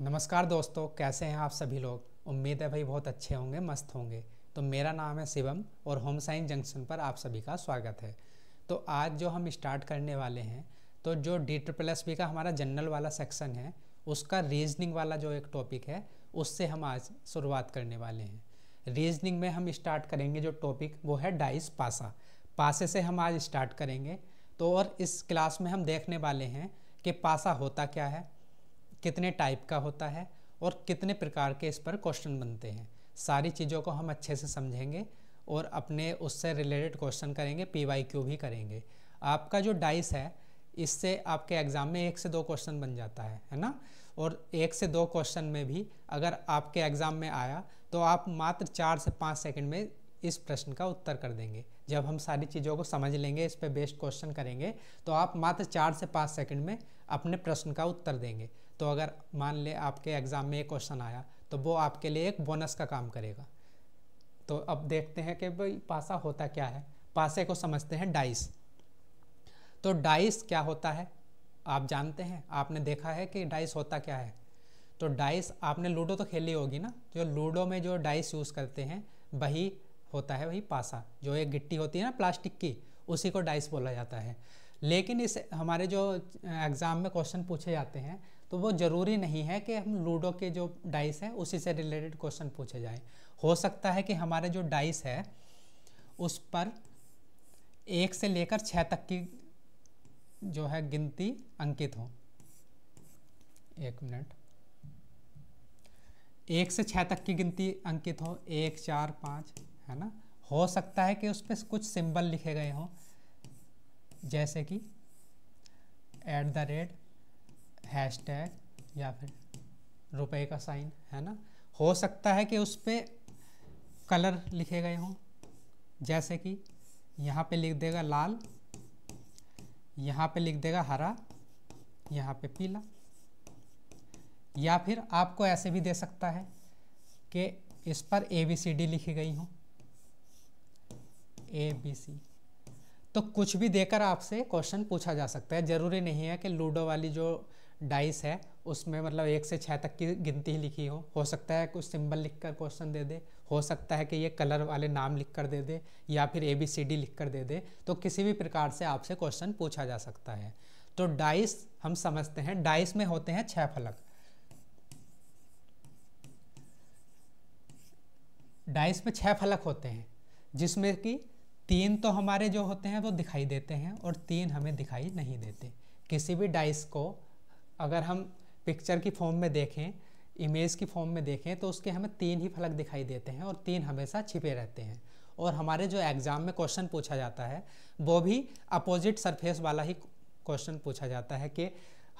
नमस्कार दोस्तों कैसे हैं आप सभी लोग उम्मीद है भाई बहुत अच्छे होंगे मस्त होंगे तो मेरा नाम है शिवम और होम साइंस जंक्शन पर आप सभी का स्वागत है तो आज जो हम स्टार्ट करने वाले हैं तो जो डी ट्रिपल एस बी का हमारा जनरल वाला सेक्शन है उसका रीजनिंग वाला जो एक टॉपिक है उससे हम आज शुरुआत करने वाले हैं रीजनिंग में हम स्टार्ट करेंगे जो टॉपिक वो है डाइस पासा पासे से हम आज स्टार्ट करेंगे तो और इस क्लास में हम देखने वाले हैं कि पासा होता क्या है कितने टाइप का होता है और कितने प्रकार के इस पर क्वेश्चन बनते हैं सारी चीज़ों को हम अच्छे से समझेंगे और अपने उससे रिलेटेड क्वेश्चन करेंगे पी वाई क्यू भी करेंगे आपका जो डाइस है इससे आपके एग्ज़ाम में एक से दो क्वेश्चन बन जाता है है ना और एक से दो क्वेश्चन में भी अगर आपके एग्ज़ाम में आया तो आप मात्र चार से पाँच सेकंड में इस प्रश्न का उत्तर कर देंगे जब हम सारी चीज़ों को समझ लेंगे इस पर बेस्ट क्वेश्चन करेंगे तो आप मात्र चार से पाँच सेकंड में अपने प्रश्न का उत्तर देंगे तो अगर मान ले आपके एग्ज़ाम में एक क्वेश्चन आया तो वो आपके लिए एक बोनस का काम करेगा तो अब देखते हैं कि भाई पासा होता क्या है पासे को समझते हैं डाइस तो डाइस क्या होता है आप जानते हैं आपने देखा है कि डाइस होता क्या है तो डाइस आपने लूडो तो खेली होगी ना जो तो लूडो में जो डाइस यूज़ करते हैं वही होता है वही पासा जो एक गिट्टी होती है ना प्लास्टिक की उसी को डाइस बोला जाता है लेकिन इस हमारे जो एग्ज़ाम में क्वेश्चन पूछे जाते हैं तो वो ज़रूरी नहीं है कि हम लूडो के जो डाइस है उसी से रिलेटेड क्वेश्चन पूछे जाए हो सकता है कि हमारे जो डाइस है उस पर एक से लेकर छः तक की जो है गिनती अंकित हो एक मिनट एक से छः तक की गिनती अंकित हो एक चार पाँच है ना हो सकता है कि उस पर कुछ सिंबल लिखे गए हों जैसे कि at the rate hash tag या फिर रुपए का साइन है ना हो सकता है कि उस पर कलर लिखे गए हों जैसे कि यहाँ पे लिख देगा लाल यहाँ पे लिख देगा हरा यहाँ पे पीला या फिर आपको ऐसे भी दे सकता है कि इस पर ए बी सी डी लिखी गई हों ए बी सी तो कुछ भी देकर आपसे क्वेश्चन पूछा जा सकता है ज़रूरी नहीं है कि लूडो वाली जो डाइस है उसमें मतलब एक से छः तक की गिनती लिखी हो हो सकता है कुछ सिंबल लिख कर क्वेश्चन दे दे हो सकता है कि ये कलर वाले नाम लिख कर दे दे या फिर ए बी सी डी लिख कर दे दे तो किसी भी प्रकार से आपसे क्वेश्चन पूछा जा सकता है तो डाइस हम समझते हैं डाइस में होते हैं छः फलक डाइस में छः फलक होते हैं जिसमें कि तीन तो हमारे जो होते हैं वो दिखाई देते हैं और तीन हमें दिखाई नहीं देते किसी भी डाइस को अगर हम पिक्चर की फॉर्म में देखें इमेज की फॉर्म में देखें तो उसके हमें तीन ही फलक दिखाई देते हैं और तीन हमेशा छिपे रहते हैं और हमारे जो एग्ज़ाम में क्वेश्चन पूछा जाता है वो भी अपोजिट सरफेस वाला ही क्वेश्चन पूछा जाता है कि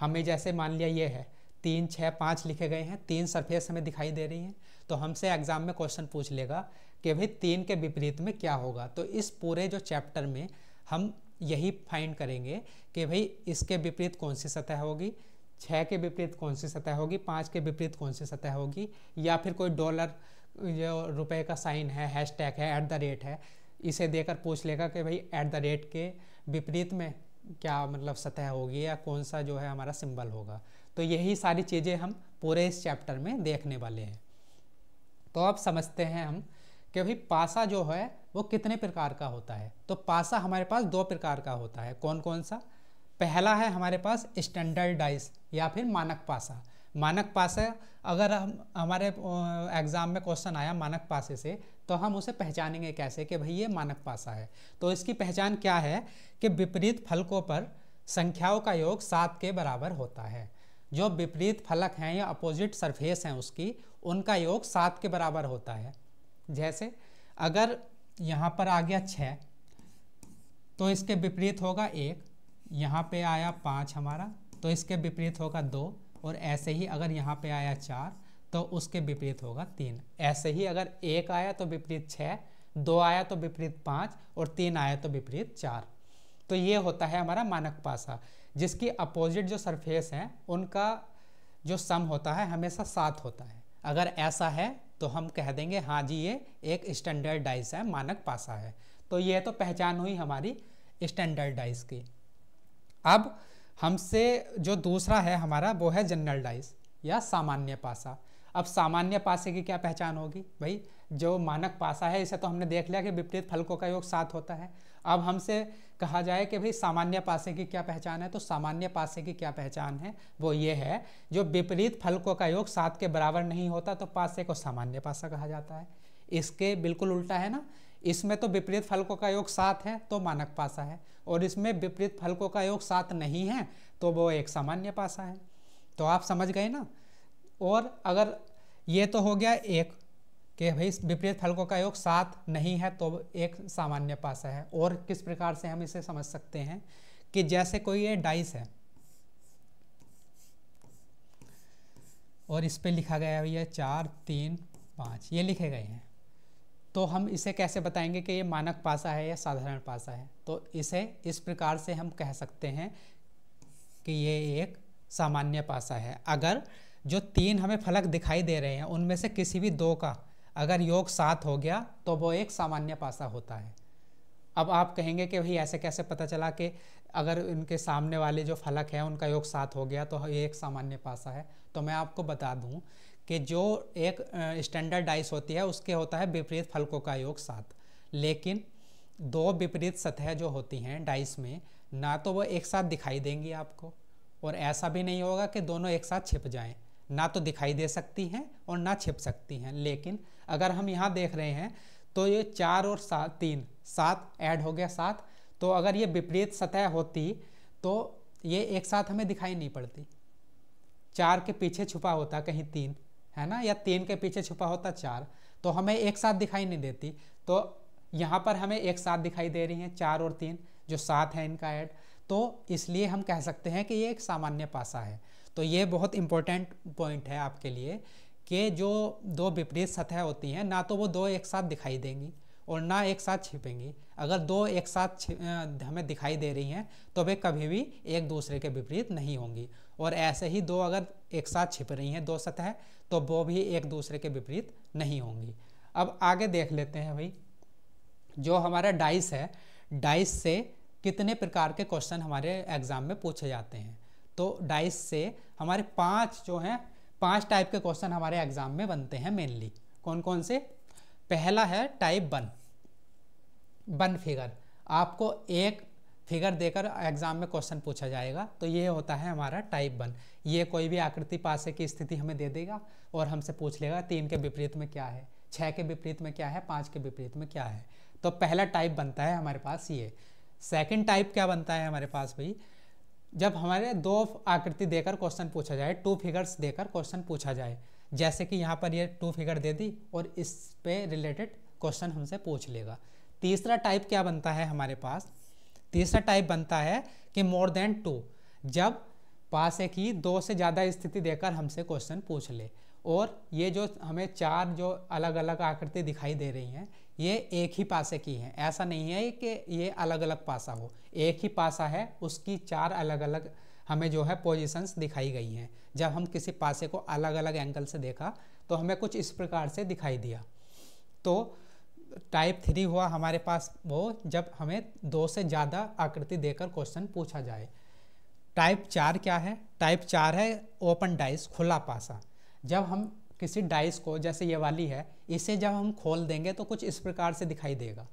हमें जैसे मान लिया ये है तीन छः पाँच लिखे गए हैं तीन सरफेस हमें दिखाई दे रही हैं तो हमसे एग्ज़ाम में क्वेश्चन पूछ लेगा कि भाई तीन के विपरीत में क्या होगा तो इस पूरे जो चैप्टर में हम यही फाइंड करेंगे कि भाई इसके विपरीत कौन सी सतह होगी छः के विपरीत कौन सी सतह होगी पाँच के विपरीत कौन सी सतह होगी या फिर कोई डॉलर जो रुपए का साइन है हैशटैग है ऐट द रेट है इसे देकर पूछ लेगा कि भाई ऐट द रेट के विपरीत में क्या मतलब सतह होगी या कौन सा जो है हमारा सिंबल होगा तो यही सारी चीज़ें हम पूरे इस चैप्टर में देखने वाले हैं तो अब समझते हैं हम कि भाई पासा जो है वो कितने प्रकार का होता है तो पासा हमारे पास दो प्रकार का होता है कौन कौन सा पहला है हमारे पास स्टैंडर्डाइज या फिर मानक पासा मानक पासा अगर हम हमारे एग्ज़ाम में क्वेश्चन आया मानक पासे से तो हम उसे पहचानेंगे कैसे कि भाई ये मानक पासा है तो इसकी पहचान क्या है कि विपरीत फलकों पर संख्याओं का योग सात के बराबर होता है जो विपरीत फलक हैं या अपोजिट सरफेस हैं उसकी उनका योग सात के बराबर होता है जैसे अगर यहाँ पर आ गया छः तो इसके विपरीत होगा एक यहाँ पे आया पाँच हमारा तो इसके विपरीत होगा दो और ऐसे ही अगर यहाँ पे आया चार तो उसके विपरीत होगा तीन ऐसे ही अगर एक आया तो विपरीत छः दो आया तो विपरीत पाँच और तीन आया तो विपरीत चार तो ये होता है हमारा मानक पासा जिसकी अपोजिट जो सरफेस हैं उनका जो सम होता है हमेशा सात होता है अगर ऐसा है तो हम कह देंगे हाँ जी ये एक स्टैंडर्डाइज है मानक पासा है तो ये तो पहचान हुई हमारी स्टैंडर्डाइज की अब हमसे जो दूसरा है हमारा वो है जनरल डाइस या सामान्य पासा अब सामान्य पासे की क्या पहचान होगी भाई जो मानक पासा है इसे तो हमने देख लिया कि विपरीत फलकों का योग सात होता है अब हमसे कहा जाए कि भाई सामान्य पासे की क्या पहचान है तो सामान्य पासे की क्या पहचान है वो ये है जो विपरीत फलकों का योग सात के बराबर नहीं होता तो पासे को सामान्य पासा कहा जाता है इसके बिल्कुल उल्टा है ना इसमें तो विपरीत फलकों का योग सात है तो मानक पासा है और इसमें विपरीत फलकों का योग सात नहीं है तो वो एक सामान्य पासा है तो आप समझ गए ना और अगर ये तो हो गया एक कि भाई विपरीत फलकों का योग सात नहीं है तो एक सामान्य पासा है और किस प्रकार से हम इसे समझ सकते हैं कि जैसे कोई ये डाइस है और इस पर लिखा गया है ये चार तीन पाँच ये लिखे गए हैं तो हम इसे कैसे बताएंगे कि ये मानक पासा है या साधारण पासा है तो इसे इस प्रकार से हम कह सकते हैं कि ये एक सामान्य पासा है अगर जो तीन हमें फलक दिखाई दे रहे हैं उनमें से किसी भी दो का अगर योग साथ हो गया तो वो एक सामान्य पासा होता है अब आप कहेंगे कि भाई ऐसे कैसे पता चला कि अगर इनके सामने वाले जो फलक हैं उनका योग साथ हो गया तो ये एक सामान्य पासा है तो मैं आपको बता दूं कि जो एक स्टैंडर्ड डाइस होती है उसके होता है विपरीत फलकों का योग साथ लेकिन दो विपरीत सतह जो होती हैं डाइस में ना तो वो एक साथ दिखाई देंगी आपको और ऐसा भी नहीं होगा कि दोनों एक साथ छिप जाएँ ना तो दिखाई दे सकती हैं और ना छिप सकती हैं लेकिन अगर हम यहाँ देख रहे हैं तो ये चार और सात तीन सात ऐड हो गया सात तो अगर ये विपरीत सतह होती तो ये एक साथ हमें दिखाई नहीं पड़ती चार के पीछे छुपा होता कहीं तीन है ना या तीन के पीछे छुपा होता चार तो हमें एक साथ दिखाई नहीं देती तो यहाँ पर हमें एक साथ दिखाई दे रही हैं चार और तीन जो सात है इनका ऐड तो इसलिए हम कह सकते हैं कि ये एक सामान्य पासा है तो ये बहुत इम्पोर्टेंट पॉइंट है आपके लिए कि जो दो विपरीत सतह होती हैं ना तो वो दो एक साथ दिखाई देंगी और ना एक साथ छिपेंगी अगर दो एक साथ हमें दिखाई दे रही हैं तो वे कभी भी एक दूसरे के विपरीत नहीं होंगी और ऐसे ही दो अगर एक साथ छिप रही हैं दो सतह तो वो भी एक दूसरे के विपरीत नहीं होंगी अब आगे देख लेते हैं भाई जो हमारा डाइस है डाइस से कितने प्रकार के क्वेश्चन हमारे एग्ज़ाम में पूछे जाते हैं तो डाइस से हमारे पांच जो हैं पांच टाइप के क्वेश्चन हमारे एग्जाम में बनते हैं मेनली कौन कौन से पहला है टाइप वन वन फिगर आपको एक फिगर देकर एग्जाम में क्वेश्चन पूछा जाएगा तो ये होता है हमारा टाइप वन ये कोई भी आकृति पासे की स्थिति हमें दे देगा और हमसे पूछ लेगा तीन के विपरीत में क्या है छः के विपरीत में क्या है पाँच के विपरीत में क्या है तो पहला टाइप बनता है हमारे पास ये सेकंड टाइप क्या बनता है हमारे पास भाई जब हमारे दो आकृति देकर क्वेश्चन पूछा जाए टू फिगर्स देकर क्वेश्चन पूछा जाए जैसे कि यहाँ पर ये टू फिगर दे दी और इस पे रिलेटेड क्वेश्चन हमसे पूछ लेगा तीसरा टाइप क्या बनता है हमारे पास तीसरा टाइप बनता है कि मोर देन टू जब पास एक ही दो से ज़्यादा स्थिति देकर हमसे क्वेश्चन पूछ ले और ये जो हमें चार जो अलग अलग आकृति दिखाई दे रही हैं ये एक ही पासे की है ऐसा नहीं है कि ये अलग अलग पासा हो एक ही पासा है उसकी चार अलग अलग हमें जो है पोजीशंस दिखाई गई हैं जब हम किसी पासे को अलग अलग एंगल से देखा तो हमें कुछ इस प्रकार से दिखाई दिया तो टाइप थ्री हुआ हमारे पास वो जब हमें दो से ज़्यादा आकृति देकर क्वेश्चन पूछा जाए टाइप चार क्या है टाइप चार है ओपन डाइस खुला पासा जब हम किसी डाइस को जैसे ये वाली है इसे जब हम खोल देंगे तो कुछ इस प्रकार से दिखाई देगा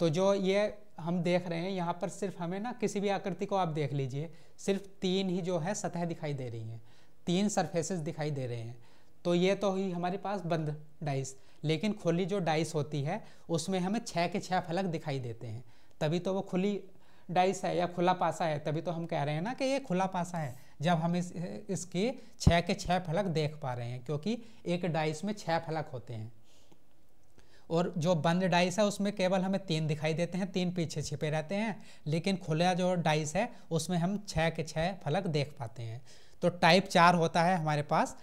तो जो ये हम देख रहे हैं यहाँ पर सिर्फ हमें ना किसी भी आकृति को आप देख लीजिए सिर्फ तीन ही जो है सतह दिखाई दे रही हैं तीन सरफेसेस दिखाई दे रहे हैं तो ये तो ही हमारे पास बंद डाइस लेकिन खुली जो डाइस होती है उसमें हमें छः के छः फलक दिखाई देते हैं तभी तो वो खुली डाइस है या खुला पासा है तभी तो हम कह रहे हैं ना कि ये खुला पासा है जब हम इस इसके छः के छः फलक देख पा रहे हैं क्योंकि एक डाइस में छः फलक होते हैं और जो बंद डाइस है उसमें केवल हमें तीन दिखाई देते हैं तीन पीछे छिपे रहते हैं लेकिन खुला जो डाइस है उसमें हम छः के छः फलक देख पाते हैं तो टाइप चार होता है हमारे पास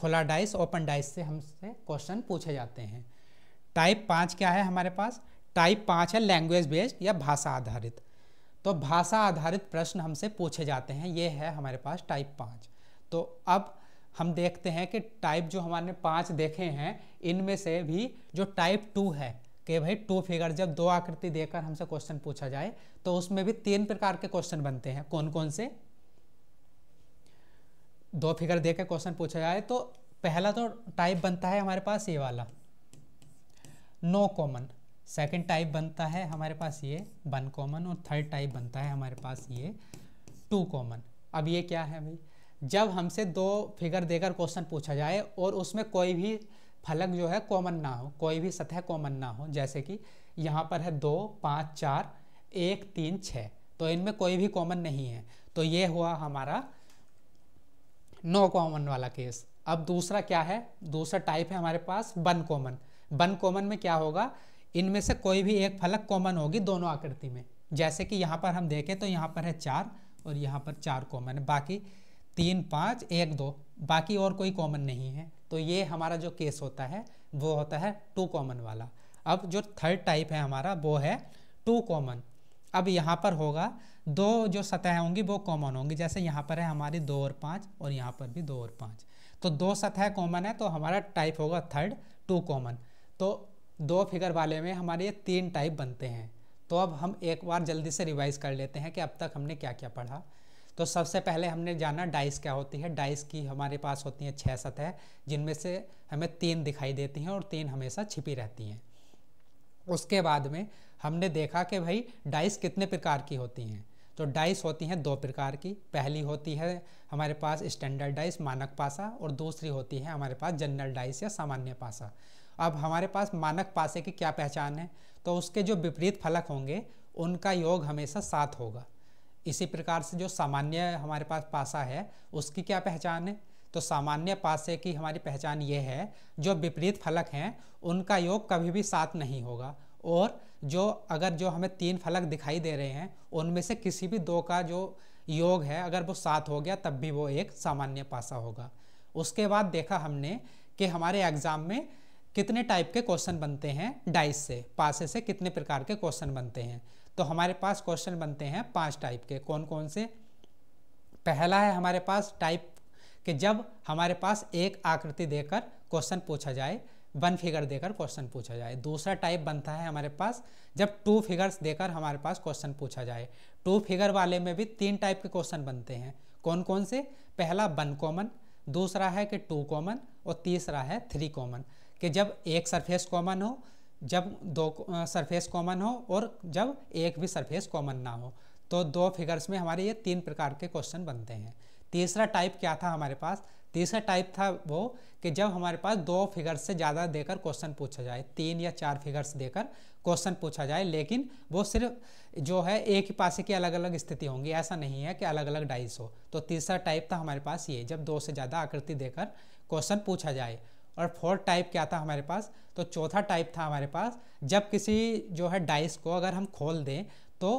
खुला डाइस ओपन डाइस से हमसे क्वेश्चन पूछे जाते हैं टाइप पाँच क्या है हमारे पास टाइप पाँच है लैंग्वेज बेस्ड या भाषा आधारित तो भाषा आधारित प्रश्न हमसे पूछे जाते हैं ये है हमारे पास टाइप पाँच तो अब हम देखते हैं कि टाइप जो हमारे पाँच देखे हैं इनमें से भी जो टाइप टू है कि भाई टू फिगर जब दो आकृति देकर हमसे क्वेश्चन पूछा जाए तो उसमें भी तीन प्रकार के क्वेश्चन बनते हैं कौन कौन से दो फिगर देकर क्वेश्चन पूछा जाए तो पहला तो टाइप बनता है हमारे पास ये वाला no no common second type बनता है हमारे पास ये वन कॉमन और थर्ड टाइप बनता है हमारे पास ये टू कॉमन अब ये क्या है भाई जब हमसे दो फिगर देकर क्वेश्चन पूछा जाए और उसमें कोई भी फलक जो है कॉमन ना हो कोई भी सतह कॉमन ना हो जैसे कि यहाँ पर है दो पाँच चार एक तीन छ तो इनमें कोई भी कॉमन नहीं है तो ये हुआ हमारा नो कॉमन वाला केस अब दूसरा क्या है दूसरा टाइप है हमारे पास वन कॉमन वन कॉमन में क्या होगा इनमें से कोई भी एक फलक कॉमन होगी दोनों आकृति में जैसे कि यहाँ पर हम देखें तो यहाँ पर है चार और यहाँ पर चार कॉमन है बाकी तीन पाँच एक दो बाकी और कोई कॉमन नहीं है तो ये हमारा जो केस होता है वो होता है टू कॉमन वाला अब जो थर्ड टाइप है हमारा वो है टू कॉमन अब यहाँ पर होगा दो जो सतह होंगी वो कॉमन होंगी जैसे यहाँ पर है हमारी दो और पाँच और यहाँ पर भी दो और पाँच तो दो सतह कॉमन है तो हमारा टाइप होगा थर्ड टू कॉमन तो दो फिगर वाले में हमारे ये तीन टाइप बनते हैं तो अब हम एक बार जल्दी से रिवाइज कर लेते हैं कि अब तक हमने क्या क्या पढ़ा तो सबसे पहले हमने जाना डाइस क्या होती है डाइस की हमारे पास होती हैं छः सतह जिनमें से हमें तीन दिखाई देती हैं और तीन हमेशा छिपी रहती हैं उसके बाद में हमने देखा कि भाई डाइस कितने प्रकार की होती हैं तो डाइस होती हैं दो प्रकार की पहली होती है हमारे पास स्टैंडर्ड डाइस मानक पासा और दूसरी होती है हमारे पास जनरल डाइस या सामान्य पासा अब हमारे पास मानक पासे की क्या पहचान है तो उसके जो विपरीत फलक होंगे उनका योग हमेशा सात होगा इसी प्रकार से जो सामान्य हमारे पास पासा है उसकी क्या पहचान है तो सामान्य पासे की हमारी पहचान ये है जो विपरीत फलक हैं उनका योग कभी भी सात नहीं होगा और जो अगर जो हमें तीन फलक दिखाई दे रहे हैं उनमें से किसी भी दो का जो योग है अगर वो सात हो गया तब भी वो एक सामान्य पासा होगा उसके बाद देखा हमने कि हमारे एग्ज़ाम में कितने टाइप के क्वेश्चन बनते हैं डाइस से पासे से कितने प्रकार के क्वेश्चन बनते हैं तो हमारे पास क्वेश्चन बनते हैं पांच टाइप के कौन कौन से पहला है हमारे पास टाइप कि जब हमारे पास एक आकृति देकर क्वेश्चन पूछा जाए वन फिगर देकर क्वेश्चन पूछा जाए दूसरा टाइप बनता है हमारे पास जब टू फिगर्स देकर हमारे पास क्वेश्चन पूछा जाए टू फिगर वाले में भी तीन टाइप के क्वेश्चन बनते हैं कौन कौन से पहला वन कॉमन दूसरा है कि टू कॉमन और तीसरा है थ्री कॉमन कि जब एक सरफेस कॉमन हो जब दो सरफेस कॉमन हो और जब एक भी सरफेस कॉमन ना हो तो दो फिगर्स में हमारे ये तीन प्रकार के क्वेश्चन बनते हैं तीसरा टाइप क्या था हमारे पास तीसरा टाइप था वो कि जब हमारे पास दो फिगर्स से ज़्यादा देकर क्वेश्चन पूछा जाए तीन या चार फिगर्स देकर क्वेश्चन पूछा जाए लेकिन वो सिर्फ जो है एक ही पासे की अलग अलग स्थिति होंगी ऐसा नहीं है कि अलग अलग डाइस हो तो तीसरा टाइप था हमारे पास ये जब दो से ज़्यादा आकृति देकर क्वेश्चन पूछा जाए और फोर्थ टाइप क्या था हमारे पास तो चौथा टाइप था हमारे पास जब किसी जो है डाइस को अगर हम खोल दें तो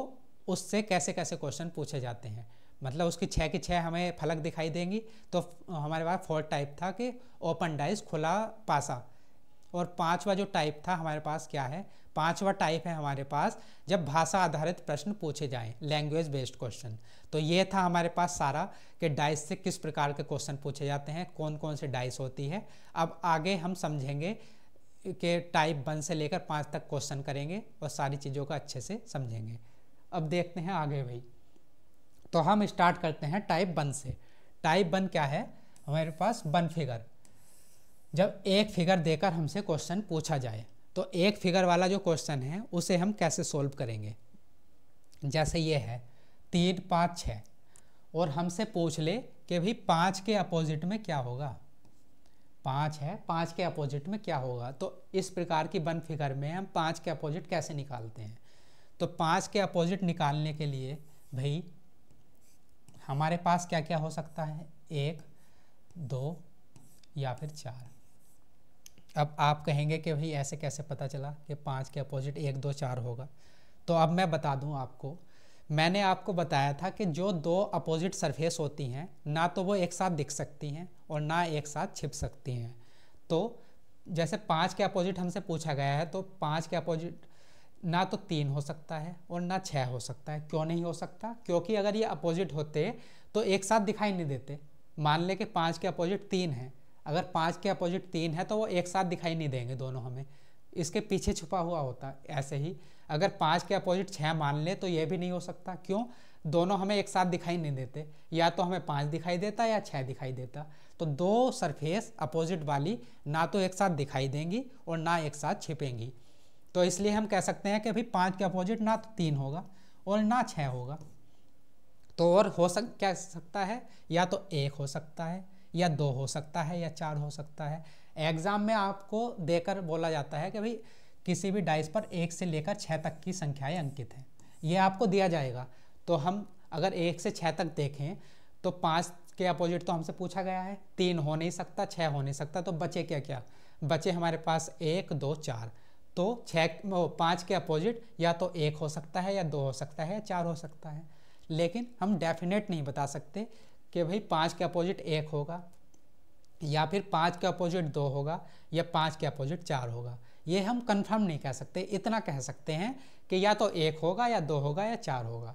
उससे कैसे कैसे क्वेश्चन पूछे जाते हैं मतलब उसकी छः की छः हमें फलक दिखाई देंगी तो हमारे पास फोर्थ टाइप था कि ओपन डाइस खुला पासा और पांचवा जो टाइप था हमारे पास क्या है पांचवा टाइप है हमारे पास जब भाषा आधारित प्रश्न पूछे जाएं लैंग्वेज बेस्ड क्वेश्चन तो ये था हमारे पास सारा कि डाइस से किस प्रकार के क्वेश्चन पूछे जाते हैं कौन कौन से डाइस होती है अब आगे हम समझेंगे कि टाइप वन से लेकर पाँच तक क्वेश्चन करेंगे और सारी चीज़ों का अच्छे से समझेंगे अब देखते हैं आगे भाई तो हम स्टार्ट करते हैं टाइप वन से टाइप वन क्या है हमारे पास वन फिगर जब एक फिगर देकर हमसे क्वेश्चन पूछा जाए तो एक फिगर वाला जो क्वेश्चन है उसे हम कैसे सोल्व करेंगे जैसे ये है तीन पाँच छः और हमसे पूछ ले कि भाई पाँच के अपोजिट में क्या होगा पाँच है पाँच के अपोजिट में क्या होगा तो इस प्रकार की वन फिगर में हम पाँच के अपोजिट कैसे निकालते हैं तो पाँच के अपोजिट निकालने के लिए भाई हमारे पास क्या क्या हो सकता है एक दो या फिर चार अब आप कहेंगे कि भाई ऐसे कैसे पता चला कि पाँच के अपोजिट एक दो चार होगा तो अब मैं बता दूं आपको मैंने आपको बताया था कि जो दो अपोजिट सरफेस होती हैं ना तो वो एक साथ दिख सकती हैं और ना एक साथ छिप सकती हैं तो जैसे पाँच के अपोजिट हमसे पूछा गया है तो पाँच के अपोजिट ना तो तीन हो सकता है और ना छः हो सकता है क्यों नहीं हो सकता क्योंकि अगर ये अपोजिट होते तो एक साथ दिखाई नहीं देते मान ले कि पाँच के अपोजिट तीन हैं अगर पाँच के अपोजिट तीन है तो वो एक साथ दिखाई नहीं देंगे दोनों हमें इसके पीछे छुपा हुआ होता है ऐसे ही अगर पाँच के अपोजिट छः मान लें तो ये भी नहीं हो सकता क्यों दोनों हमें एक साथ दिखाई नहीं देते या तो हमें पाँच दिखाई देता या छः दिखाई देता तो दो सरफेस अपोजिट वाली ना तो एक साथ दिखाई देंगी और ना एक साथ छिपेंगी तो इसलिए हम कह सकते हैं कि भाई पाँच के अपोजिट ना तो तीन होगा और ना छः होगा तो और हो सक क्या सकता है या तो एक हो सकता है या दो हो सकता है या चार हो सकता है एग्ज़ाम में आपको देकर बोला जाता है कि भाई किसी भी डाइस पर एक से लेकर छः तक की संख्याएं अंकित हैं ये आपको दिया जाएगा तो हम अगर एक से छः तक देखें तो पाँच के अपोजिट तो हमसे पूछा गया है तीन हो नहीं सकता छः हो नहीं सकता तो बचे क्या क्या बचे हमारे पास एक दो चार तो छः पाँच के अपोजिट या तो एक हो सकता है या दो हो सकता है या चार हो सकता है लेकिन हम डेफिनेट नहीं बता सकते कि भाई पाँच के अपोजिट एक होगा या फिर पाँच के अपोजिट दो होगा या पाँच के अपोजिट चार होगा ये हम कंफर्म नहीं कह सकते इतना कह सकते हैं कि या तो एक होगा या दो होगा या चार होगा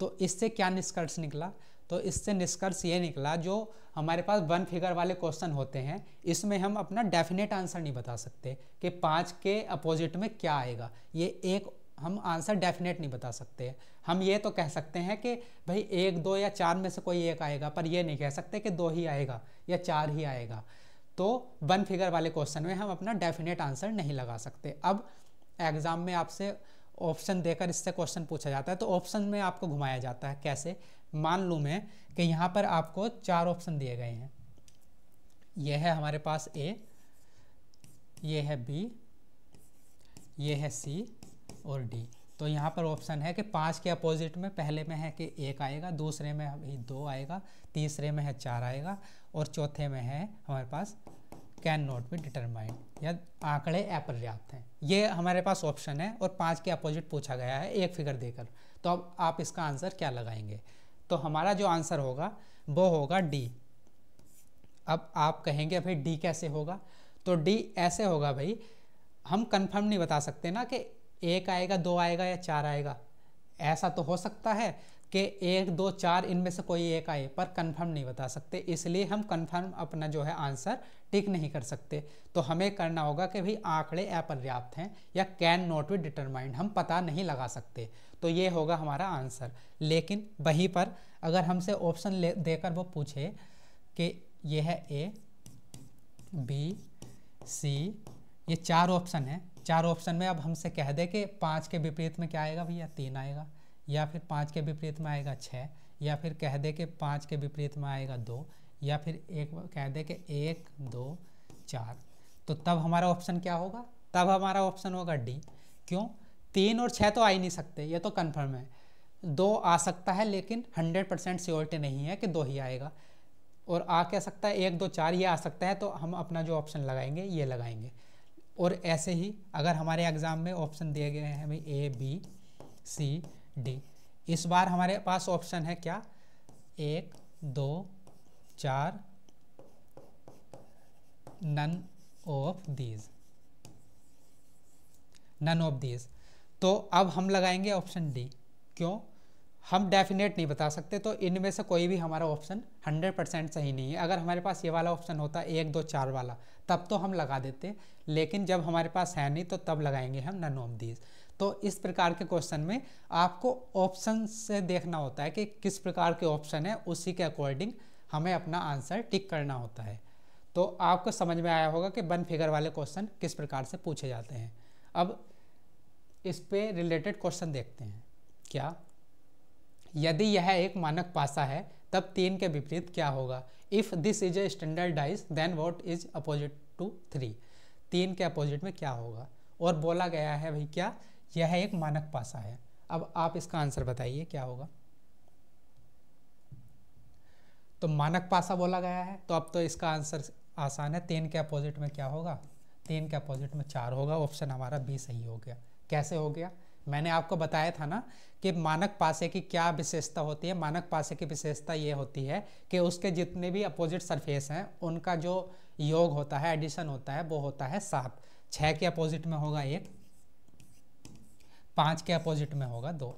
तो इससे क्या निष्कर्ष निकला तो इससे निष्कर्ष ये निकला जो हमारे पास वन फिगर वाले क्वेश्चन होते हैं इसमें हम अपना डेफिनेट आंसर नहीं बता सकते कि पाँच के अपोजिट में क्या आएगा ये एक हम आंसर डेफिनेट नहीं बता सकते हम ये तो कह सकते हैं कि भाई एक दो या चार में से कोई एक आएगा पर ये नहीं कह सकते कि दो ही आएगा या चार ही आएगा तो वन फिगर वाले क्वेश्चन में हम अपना डेफिनेट आंसर नहीं लगा सकते अब एग्ज़ाम में आपसे ऑप्शन देकर इससे क्वेश्चन पूछा जाता है तो ऑप्शन में आपको घुमाया जाता है कैसे मान लूँ मैं कि यहाँ पर आपको चार ऑप्शन दिए गए हैं यह है हमारे पास ए यह है बी यह है सी और डी तो यहाँ पर ऑप्शन है कि पाँच के अपोजिट में पहले में है कि एक आएगा दूसरे में ही दो आएगा तीसरे में है चार आएगा और चौथे में है हमारे पास कैन नॉट बी डिटरमाइंड या आंकड़े अपर्याप्त हैं ये हमारे पास ऑप्शन है और पाँच के अपोजिट पूछा गया है एक फिगर देकर तो अब आप इसका आंसर क्या लगाएंगे तो हमारा जो आंसर होगा वो होगा डी अब आप कहेंगे भाई डी कैसे होगा तो डी ऐसे होगा भाई हम कंफर्म नहीं बता सकते ना कि एक आएगा दो आएगा या चार आएगा ऐसा तो हो सकता है कि एक दो चार इनमें से कोई एक आए पर कंफर्म नहीं बता सकते इसलिए हम कंफर्म अपना जो है आंसर टिक नहीं कर सकते तो हमें करना होगा कि भाई आंकड़े अपर्याप्त हैं या कैन नॉट बी डिटरमाइंड हम पता नहीं लगा सकते तो ये होगा हमारा आंसर लेकिन वहीं पर अगर हमसे ऑप्शन ले देकर वो पूछे कि यह है ए बी सी ये चार ऑप्शन हैं चार ऑप्शन में अब हमसे कह दे कि पाँच के विपरीत में क्या आएगा भैया तीन आएगा या फिर पाँच के विपरीत में आएगा छः या फिर कह दे कि पाँच के विपरीत में आएगा दो या फिर एक कह दे कि एक दो चार तो तब हमारा ऑप्शन क्या होगा तब हमारा ऑप्शन होगा डी क्यों तीन और छः तो आ ही नहीं सकते ये तो कन्फर्म है दो आ सकता है लेकिन हंड्रेड परसेंट सियोरिटी नहीं है कि दो ही आएगा और आ कह सकता है एक दो चार ये आ सकता है तो हम अपना जो ऑप्शन लगाएंगे ये लगाएंगे और ऐसे ही अगर हमारे एग्ज़ाम में ऑप्शन दिए गए हैं हमें ए बी सी डी इस बार हमारे पास ऑप्शन है क्या एक दो चार none of these none of these तो अब हम लगाएंगे ऑप्शन डी क्यों हम डेफिनेट नहीं बता सकते तो इनमें से कोई भी हमारा ऑप्शन 100 परसेंट सही नहीं है अगर हमारे पास ये वाला ऑप्शन होता एक दो चार वाला तब तो हम लगा देते लेकिन जब हमारे पास है नहीं तो तब लगाएंगे हम नन ऑफ दीज तो इस प्रकार के क्वेश्चन में आपको ऑप्शन से देखना होता है कि किस प्रकार के ऑप्शन है उसी के अकॉर्डिंग हमें अपना आंसर टिक करना होता है तो आपको समझ में आया होगा कि वन फिगर वाले क्वेश्चन किस प्रकार से पूछे जाते हैं अब इस पर रिलेटेड क्वेश्चन देखते हैं क्या यदि यह एक मानक पासा है तब तीन के विपरीत क्या होगा if this is a dice then what is opposite to three तीन के अपोजिट में क्या होगा और बोला गया है भाई क्या यह एक मानक पासा है अब आप इसका आंसर बताइए क्या होगा तो मानक पासा बोला गया है तो अब तो इसका आंसर आसान है तीन के अपोजिट में क्या होगा तीन के अपोजिट में चार होगा ऑप्शन हमारा बी सही हो गया कैसे हो गया मैंने आपको बताया था ना कि मानक पासे की क्या विशेषता होती है मानक पासे की विशेषता ये होती है कि उसके जितने भी अपोजिट सरफेस हैं उनका जो योग होता है एडिशन होता है वो होता है सात छः के अपोजिट में होगा एक पाँच के अपोजिट में होगा दो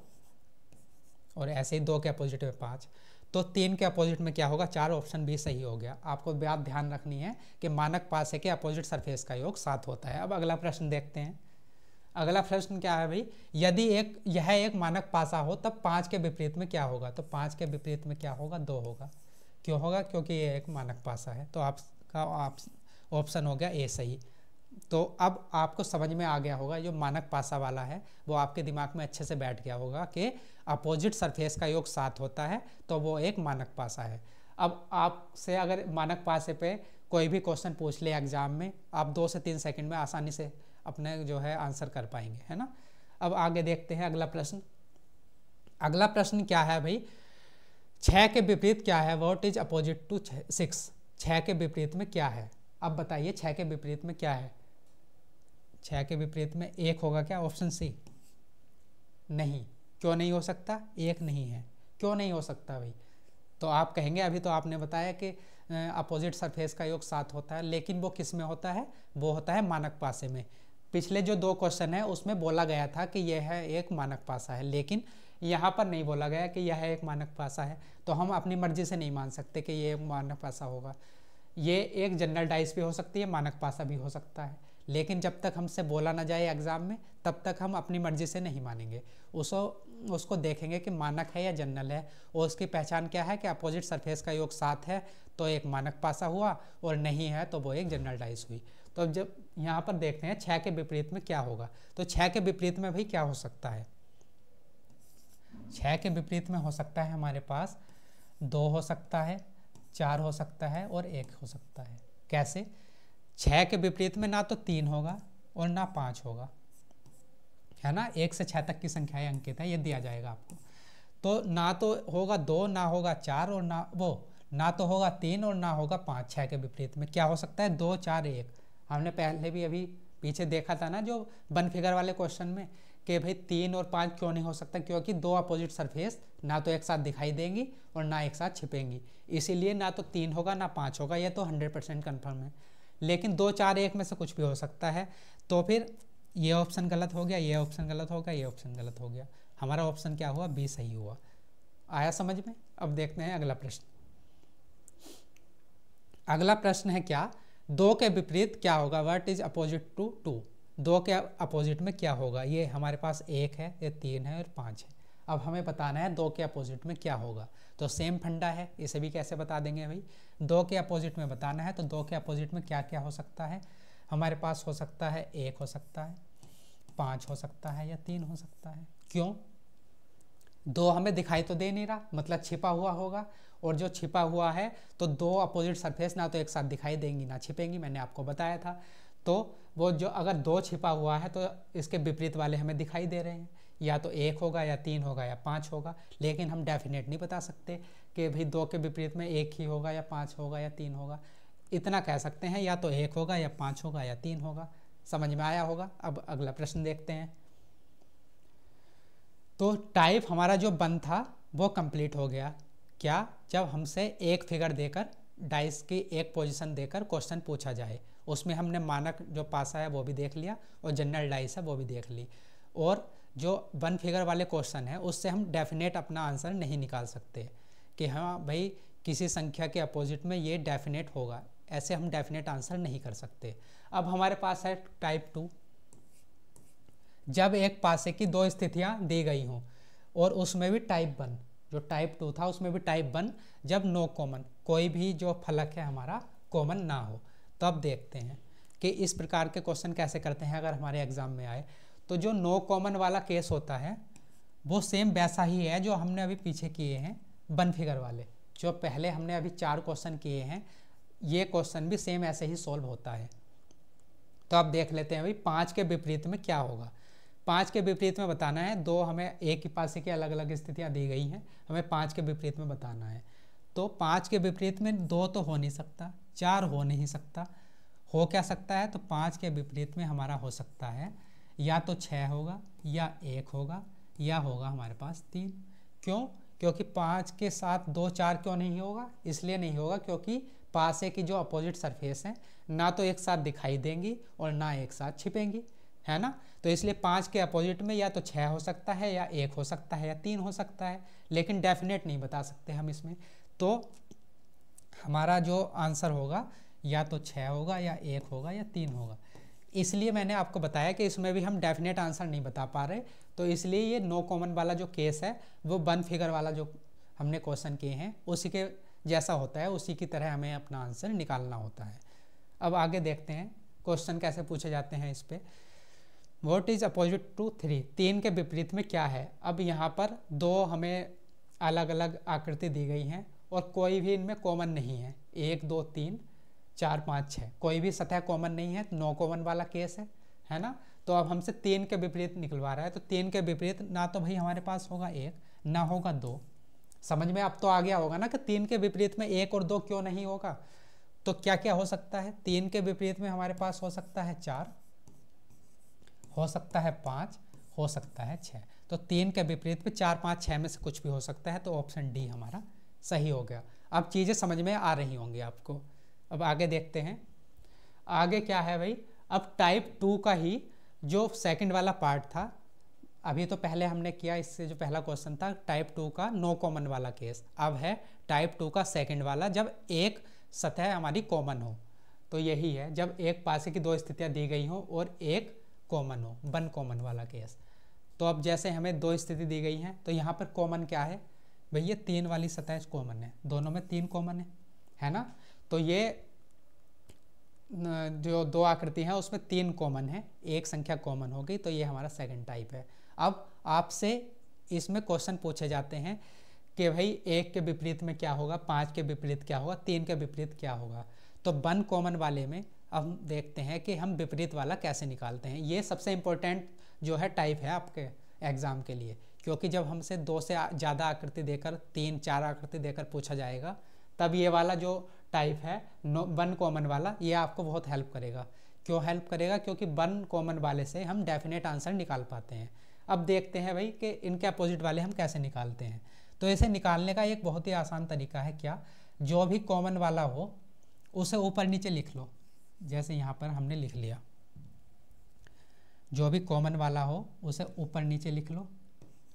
और ऐसे ही दो के अपोजिट में पाँच तो तीन के अपोजिट में क्या होगा चार ऑप्शन भी सही हो गया आपको बात ध्यान रखनी है कि मानक पासे के अपोजिट सरफेस का योग सात होता है अब अगला प्रश्न देखते हैं अगला प्रश्न क्या है भाई यदि एक यह एक मानक पासा हो तब पाँच के विपरीत में क्या होगा तो पाँच के विपरीत में क्या होगा दो होगा क्यों होगा क्योंकि ये एक मानक पासा है तो आपका ऑप्शन हो गया ए सही तो अब आपको समझ में आ गया होगा जो मानक पासा वाला है वो आपके दिमाग में अच्छे से बैठ गया होगा कि अपोजिट सरफेस का योग साथ होता है तो वो एक मानक पासा है अब आपसे अगर मानक पासे पे कोई भी क्वेश्चन पूछ ले एग्ज़ाम में आप दो से तीन सेकंड में आसानी से अपने जो है आंसर कर पाएंगे है ना अब आगे देखते हैं अगला प्रश्न अगला प्रश्न क्या है भाई छः के विपरीत क्या है what is opposite to six छः के विपरीत में क्या है अब बताइए छः के विपरीत में क्या है छः के विपरीत में एक होगा क्या ऑप्शन सी नहीं क्यों नहीं हो सकता एक नहीं है क्यों नहीं हो सकता भाई तो आप कहेंगे अभी तो आपने बताया कि अपोजिट सरफेस का योग सात होता है लेकिन वो किस में होता है वो होता है मानक पासे में पिछले जो दो क्वेश्चन है उसमें बोला गया था कि यह है एक मानक पासा है लेकिन यहाँ पर नहीं बोला गया कि यह एक मानक पासा है तो हम अपनी मर्जी से नहीं मान सकते कि ये एक मानक पासा होगा ये एक जनरल डाइस भी हो सकती है मानक पासा भी हो सकता है लेकिन जब तक हमसे बोला ना जाए एग्ज़ाम में तब तक हम अपनी मर्ज़ी से नहीं मानेंगे उसको उसको देखेंगे कि मानक है या जनरल है और उसकी पहचान क्या है कि अपोजिट सरफेस का योग सात है तो एक मानक पासा हुआ और नहीं है तो वो एक जनरल डाइस हुई तो अब जब यहाँ पर देखते हैं छः के विपरीत में क्या होगा तो छः के विपरीत में भाई क्या हो सकता है छः के विपरीत में हो सकता है हमारे पास दो हो सकता है चार हो सकता है और एक हो सकता है कैसे छः के विपरीत में ना तो तीन होगा और ना पाँच होगा है ना एक से छः तक की संख्याएं अंकित है ये दिया जाएगा आपको तो ना तो होगा दो ना होगा चार और ना वो ना तो होगा तीन और ना होगा पाँच छः के विपरीत में क्या हो सकता है दो चार एक हमने पहले भी अभी पीछे देखा था ना जो बन फिगर वाले क्वेश्चन में कि भाई तीन और पाँच क्यों नहीं हो सकता क्योंकि दो अपोजिट सरफेस ना तो एक साथ दिखाई देंगी और ना एक साथ छिपेंगी इसीलिए ना तो तीन होगा ना पाँच होगा यह तो हंड्रेड परसेंट कन्फर्म है लेकिन दो चार एक में से कुछ भी हो सकता है तो फिर ये ऑप्शन गलत हो गया ये ऑप्शन गलत हो गया ये ऑप्शन गलत हो गया हमारा ऑप्शन क्या हुआ बी सही हुआ आया समझ में अब देखते हैं अगला प्रश्न अगला प्रश्न है क्या दो के विपरीत क्या होगा what is opposite to two दो के अपोजिट में क्या होगा ये हमारे पास एक है ये तीन है और पाँच है अब हमें बताना है दो के अपोजिट में क्या होगा तो सेम फंडा है इसे भी कैसे बता देंगे भाई दो के अपोजिट में बताना है तो दो के अपोजिट में क्या क्या हो सकता है हमारे पास हो सकता है एक हो सकता है पाँच हो सकता है या तीन हो सकता है क्यों दो हमें दिखाई तो दे नहीं रहा मतलब छिपा हुआ होगा और जो छिपा हुआ है तो दो अपोजिट सरफेस ना तो एक साथ दिखाई देंगी ना छिपेंगी मैंने आपको बताया था तो वो जो अगर दो छिपा हुआ है तो इसके विपरीत वाले हमें दिखाई दे रहे हैं या तो एक होगा या तीन होगा या पाँच होगा लेकिन हम डेफिनेट नहीं बता सकते कि भाई दो के विपरीत में एक ही होगा या पाँच होगा या तीन होगा इतना कह सकते हैं या तो एक होगा या पाँच होगा या तीन होगा समझ में आया होगा अब अगला प्रश्न देखते हैं तो टाइप हमारा जो बंद था वो कंप्लीट हो गया क्या जब हमसे एक फिगर देकर डाइस की एक पोजीशन देकर क्वेश्चन पूछा जाए उसमें हमने मानक जो पासा है वो भी देख लिया और जनरल डाइस है वो भी देख ली और जो वन फिगर वाले क्वेश्चन है उससे हम डेफिनेट अपना आंसर नहीं निकाल सकते कि हाँ भाई किसी संख्या के अपोजिट में ये डेफिनेट होगा ऐसे हम डेफिनेट आंसर नहीं कर सकते अब हमारे पास है टाइप टू जब एक पासे की दो स्थितियां दी गई हों और उसमें भी टाइप वन जो टाइप टू था उसमें भी टाइप वन जब नो कॉमन कोई भी जो फलक है हमारा कॉमन ना हो तब देखते हैं कि इस प्रकार के क्वेश्चन कैसे करते हैं अगर हमारे एग्ज़ाम में आए तो जो नो कॉमन वाला केस होता है वो सेम वैसा ही है जो हमने अभी पीछे किए हैं वन फिगर वाले जो पहले हमने अभी चार क्वेश्चन किए हैं ये क्वेश्चन भी सेम ऐसे ही सॉल्व होता है तो आप देख लेते हैं अभी पाँच के विपरीत में क्या होगा पाँच के विपरीत में बताना है दो हमें एक ही पास की अलग अलग स्थितियाँ दी गई हैं हमें पाँच के विपरीत में बताना है तो पाँच के विपरीत में दो तो हो नहीं सकता चार हो नहीं सकता हो क्या सकता है तो पाँच के विपरीत में हमारा हो सकता है या तो छः होगा या एक होगा या होगा हमारे पास तीन क्यों क्योंकि पाँच के साथ दो चार क्यों नहीं होगा इसलिए नहीं होगा क्योंकि पासे की जो अपोजिट सरफेस है ना तो एक साथ दिखाई देंगी और ना एक साथ छिपेंगी है ना तो इसलिए पाँच के अपोजिट में या तो छः हो सकता है या एक हो सकता है या तीन हो सकता है लेकिन डेफिनेट नहीं बता सकते हम इसमें तो हमारा जो आंसर होगा या तो छः होगा या एक होगा या तीन होगा इसलिए मैंने आपको बताया कि इसमें भी हम डेफिनेट आंसर नहीं बता पा रहे तो इसलिए ये नो कॉमन वाला जो केस है वो वन फिगर वाला जो हमने क्वेश्चन किए हैं उसी के जैसा होता है उसी की तरह हमें अपना आंसर निकालना होता है अब आगे देखते हैं क्वेश्चन कैसे पूछे जाते हैं इस पर what is opposite to three तीन के विपरीत में क्या है अब यहाँ पर दो हमें अलग अलग आकृति दी गई हैं और कोई भी इनमें कॉमन नहीं है एक दो तीन चार पाँच छः कोई भी सतह कॉमन नहीं है नो कॉमन वाला केस है है ना तो अब हमसे तीन के विपरीत निकलवा रहा है तो तीन के विपरीत ना तो भाई हमारे पास होगा एक ना होगा दो समझ में अब तो आ गया होगा ना कि तीन के विपरीत में एक और दो क्यों नहीं होगा तो क्या क्या हो सकता है तीन के विपरीत में हमारे पास हो सकता है चार हो सकता है पाँच हो सकता है छः तो तीन के विपरीत पे चार पाँच छः में से कुछ भी हो सकता है तो ऑप्शन डी हमारा सही हो गया अब चीज़ें समझ में आ रही होंगी आपको अब आगे देखते हैं आगे क्या है भाई अब टाइप टू का ही जो सेकंड वाला पार्ट था अभी तो पहले हमने किया इससे जो पहला क्वेश्चन था टाइप टू का नो कॉमन वाला केस अब है टाइप टू का सेकंड वाला जब एक सतह हमारी कॉमन हो तो यही है जब एक पासे की दो स्थितियाँ दी गई हों और एक कॉमन हो वन कॉमन वाला केस तो अब जैसे हमें दो स्थिति दी गई हैं तो यहाँ पर कॉमन क्या है भैया तीन वाली सतह कॉमन है दोनों में तीन कॉमन है है ना तो ये जो दो आकृति हैं उसमें तीन कॉमन है एक संख्या कॉमन हो गई तो ये हमारा सेकंड टाइप है अब आपसे इसमें क्वेश्चन पूछे जाते हैं कि भाई एक के विपरीत में क्या होगा पाँच के विपरीत क्या होगा तीन के विपरीत क्या होगा तो वन कॉमन वाले में अब देखते हैं कि हम विपरीत वाला कैसे निकालते हैं ये सबसे इम्पोर्टेंट जो है टाइप है आपके एग्ज़ाम के लिए क्योंकि जब हमसे दो से ज़्यादा आकृति देकर तीन चार आकृति देकर पूछा जाएगा तब ये वाला जो टाइप है नो वन कॉमन वाला ये आपको बहुत हेल्प करेगा क्यों हेल्प करेगा क्योंकि वन कॉमन वाले से हम डेफिनेट आंसर निकाल पाते हैं अब देखते हैं भाई कि इनके अपोजिट वाले हम कैसे निकालते हैं तो इसे निकालने का एक बहुत ही आसान तरीका है क्या जो भी कॉमन वाला हो उसे ऊपर नीचे लिख लो जैसे यहाँ पर हमने लिख लिया जो भी कॉमन वाला हो उसे ऊपर नीचे लिख लो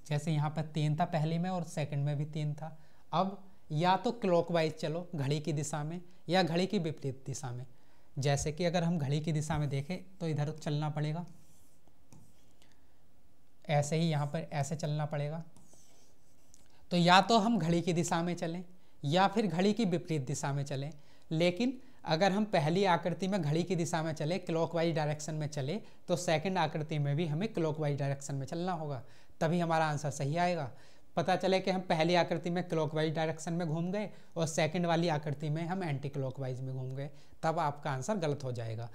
जैसे यहाँ पर तीन था पहले में और सेकंड में भी तीन था अब या तो क्लॉकवाइज चलो घड़ी की दिशा में या घड़ी की विपरीत दिशा में जैसे कि अगर हम घड़ी की दिशा में देखें तो इधर चलना पड़ेगा ऐसे ही यहाँ पर ऐसे चलना पड़ेगा तो या तो हम घड़ी की दिशा में चलें या फिर घड़ी की विपरीत दिशा में चलें लेकिन अगर हम पहली आकृति में घड़ी की दिशा में चले क्लॉकवाइज डायरेक्शन में चले तो सेकंड आकृति में भी हमें क्लॉकवाइज डायरेक्शन में चलना होगा तभी हमारा आंसर सही आएगा पता चले कि हम पहली आकृति में क्लॉकवाइज डायरेक्शन में घूम गए और सेकंड वाली आकृति में हम एंटी क्लॉकवाइज में घूम गए तब आपका आंसर गलत हो जाएगा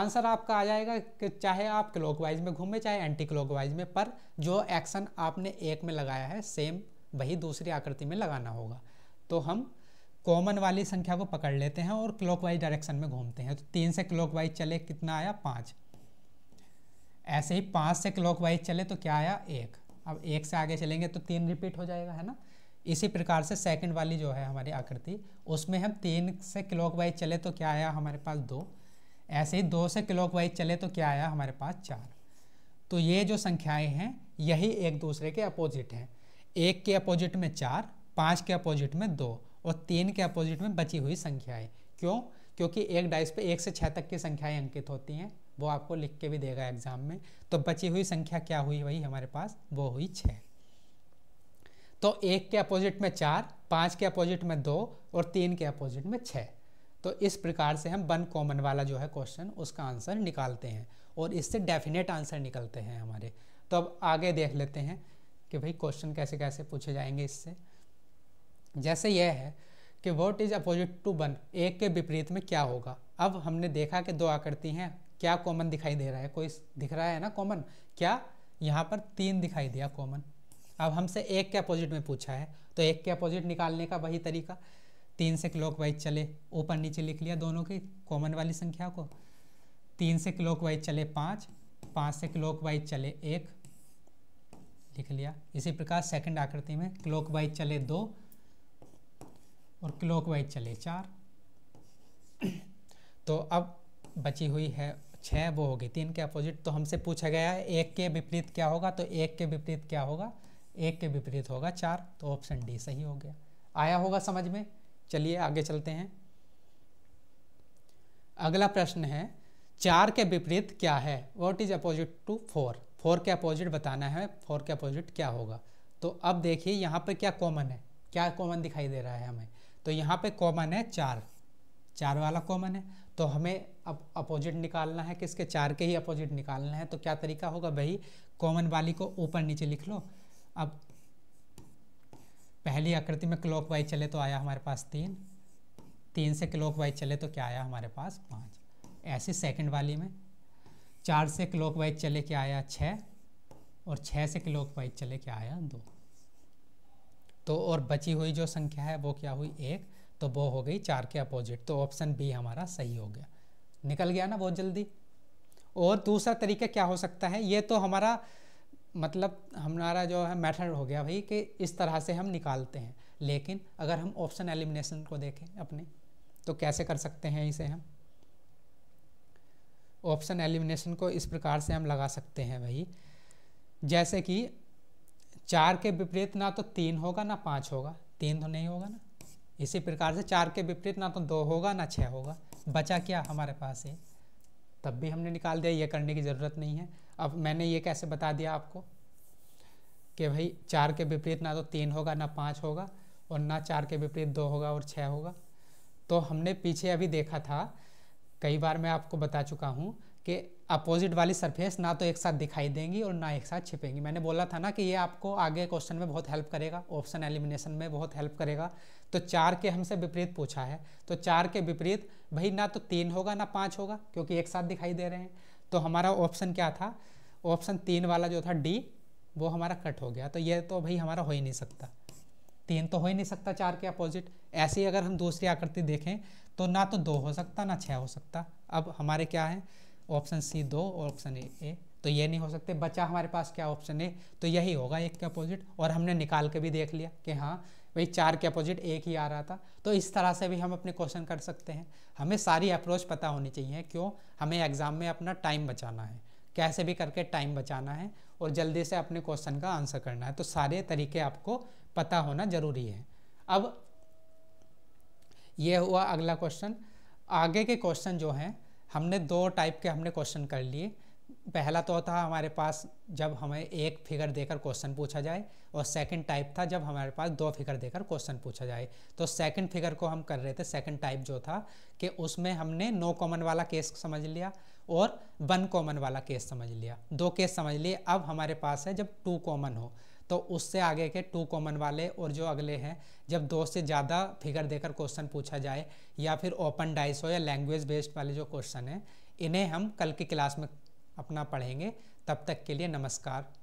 आंसर आपका आ जाएगा कि चाहे आप क्लॉकवाइज में घूमें चाहे एंटी क्लॉकवाइज में पर जो एक्शन आपने एक में लगाया है सेम वही दूसरी आकृति में लगाना होगा तो हम कॉमन वाली संख्या को पकड़ लेते हैं और क्लॉकवाइज डायरेक्शन में घूमते हैं तो तीन से क्लॉकवाइज चले कितना आया पाँच ऐसे ही पाँच से क्लॉकवाइज चले तो क्या आया एक अब एक से आगे चलेंगे तो तीन रिपीट हो जाएगा है ना इसी प्रकार से सेकंड वाली जो है हमारी आकृति उसमें हम तीन से क्लॉकवाइज चले तो क्या आया हमारे पास दो ऐसे ही दो से क्लॉकवाइज चले तो क्या आया हमारे पास चार तो ये जो संख्याएँ हैं यही एक दूसरे के अपोजिट हैं एक के अपोजिट में चार पाँच के अपोजिट में दो और तीन के अपोजिट में बची हुई संख्याएं क्यों क्योंकि एक डाइस पे एक से छः तक की संख्याएं अंकित होती हैं वो आपको लिख के भी देगा एग्जाम में तो बची हुई संख्या क्या हुई वही हमारे पास वो हुई छः तो एक के अपोजिट में चार पाँच के अपोजिट में दो और तीन के अपोजिट में छः तो इस प्रकार से हम वन कॉमन वाला जो है क्वेश्चन उसका आंसर निकालते हैं और इससे डेफिनेट आंसर निकलते हैं हमारे तो अब आगे देख लेते हैं कि भाई क्वेश्चन कैसे कैसे पूछे जाएंगे इससे जैसे यह है कि what is opposite to one एक के विपरीत में क्या होगा अब हमने देखा कि दो आकृति हैं क्या कॉमन दिखाई दे रहा है कोई दिख रहा है ना कॉमन क्या यहाँ पर तीन दिखाई दिया कॉमन अब हमसे एक के अपोजिट में पूछा है तो एक के अपोजिट निकालने का वही तरीका तीन से क्लॉक वाइज चले ऊपर नीचे लिख लिया दोनों की कॉमन वाली संख्या को तीन से क्लॉक वाइज चले पाँच पाँच से क्लॉक वाइज चले एक लिख लिया इसी प्रकार सेकंड आकृति में क्लॉक वाइज चले दो और क्लॉकवाइज चले चार तो अब बची हुई है छः वो होगी तीन के अपोजिट तो हमसे पूछा गया है एक के विपरीत क्या होगा तो एक के विपरीत क्या होगा एक के विपरीत होगा चार तो ऑप्शन डी सही हो गया आया होगा समझ में चलिए आगे चलते हैं अगला प्रश्न है चार के विपरीत क्या है what is opposite to four four के अपोजिट बताना है फोर के अपोजिट क्या होगा तो अब देखिए यहाँ पर क्या कॉमन है क्या कॉमन दिखाई दे रहा है हमें तो यहाँ पे कॉमन है चार चार वाला कॉमन है तो हमें अब अपोजिट निकालना है किसके चार के ही अपोजिट निकालना है तो क्या तरीका होगा भाई कॉमन वाली को ऊपर नीचे लिख लो अब पहली आकृति में क्लॉक वाइज चले तो आया हमारे पास तीन तीन से क्लॉक वाइज चले तो क्या आया हमारे पास पाँच ऐसे सेकेंड वाली में चार से क्लॉक वाइज चले क्या आया छः और छः से क्लॉक वाइज चले क्या आया दो तो और बची हुई जो संख्या है वो क्या हुई एक तो वो हो गई चार के अपोजिट तो ऑप्शन बी हमारा सही हो गया निकल गया ना बहुत जल्दी और दूसरा तरीका क्या हो सकता है ये तो हमारा मतलब हमारा जो है मैथड हो गया भाई कि इस तरह से हम निकालते हैं लेकिन अगर हम ऑप्शन एलिमिनेशन को देखें अपने तो कैसे कर सकते हैं इसे हम ऑप्शन एलिमिनेशन को इस प्रकार से हम लगा सकते हैं भाई जैसे कि चार के विपरीत ना तो तीन होगा ना पाँच होगा तीन तो नहीं होगा ना इसी प्रकार से चार के विपरीत ना तो दो होगा ना छः होगा बचा क्या हमारे पास है तब भी हमने निकाल दिया ये करने की ज़रूरत नहीं है अब मैंने ये कैसे बता दिया आपको कि भाई चार के विपरीत ना तो तीन होगा ना पाँच होगा और ना चार के विपरीत दो होगा और छः होगा तो हमने पीछे अभी देखा था कई बार मैं आपको बता चुका हूँ कि अपोजिट वाली सरफेस ना तो एक साथ दिखाई देंगी और ना एक साथ छिपेंगी मैंने बोला था ना कि ये आपको आगे क्वेश्चन में बहुत हेल्प करेगा ऑप्शन एलिमिनेशन में बहुत हेल्प करेगा तो चार के हमसे विपरीत पूछा है तो चार के विपरीत भाई ना तो तीन होगा ना पाँच होगा क्योंकि एक साथ दिखाई दे रहे हैं तो हमारा ऑप्शन क्या था ऑप्शन तीन वाला जो था डी वो हमारा कट हो गया तो ये तो भाई हमारा हो ही नहीं सकता तीन तो हो ही नहीं सकता चार के अपोजिट ऐसी अगर हम दूसरी आकृति देखें तो ना तो दो हो सकता ना छः हो सकता अब हमारे क्या हैं ऑप्शन सी दो और ऑप्शन ए ए तो ये नहीं हो सकते बचा हमारे पास क्या ऑप्शन ए तो यही होगा एक के अपोजिट और हमने निकाल के भी देख लिया कि हाँ भाई चार के अपोजिट एक ही आ रहा था तो इस तरह से भी हम अपने क्वेश्चन कर सकते हैं हमें सारी अप्रोच पता होनी चाहिए क्यों हमें एग्ज़ाम में अपना टाइम बचाना है कैसे भी करके टाइम बचाना है और जल्दी से अपने क्वेश्चन का आंसर करना है तो सारे तरीके आपको पता होना ज़रूरी है अब यह हुआ अगला क्वेश्चन आगे के क्वेश्चन जो हैं हमने दो टाइप के हमने क्वेश्चन कर लिए पहला तो था हमारे पास जब हमें एक फिगर देकर क्वेश्चन पूछा जाए और सेकंड टाइप था जब हमारे पास दो फिगर देकर क्वेश्चन पूछा जाए तो सेकंड फिगर को हम कर रहे थे सेकंड टाइप जो था कि उसमें हमने नो कॉमन वाला केस समझ लिया और वन कॉमन वाला केस समझ लिया दो केस समझ लिए अब हमारे पास है जब टू कॉमन हो तो उससे आगे के टू कॉमन वाले और जो अगले हैं जब दो से ज़्यादा फिगर देकर क्वेश्चन पूछा जाए या फिर ओपन डाइस हो या लैंग्वेज बेस्ड वाले जो क्वेश्चन हैं इन्हें हम कल की क्लास में अपना पढ़ेंगे तब तक के लिए नमस्कार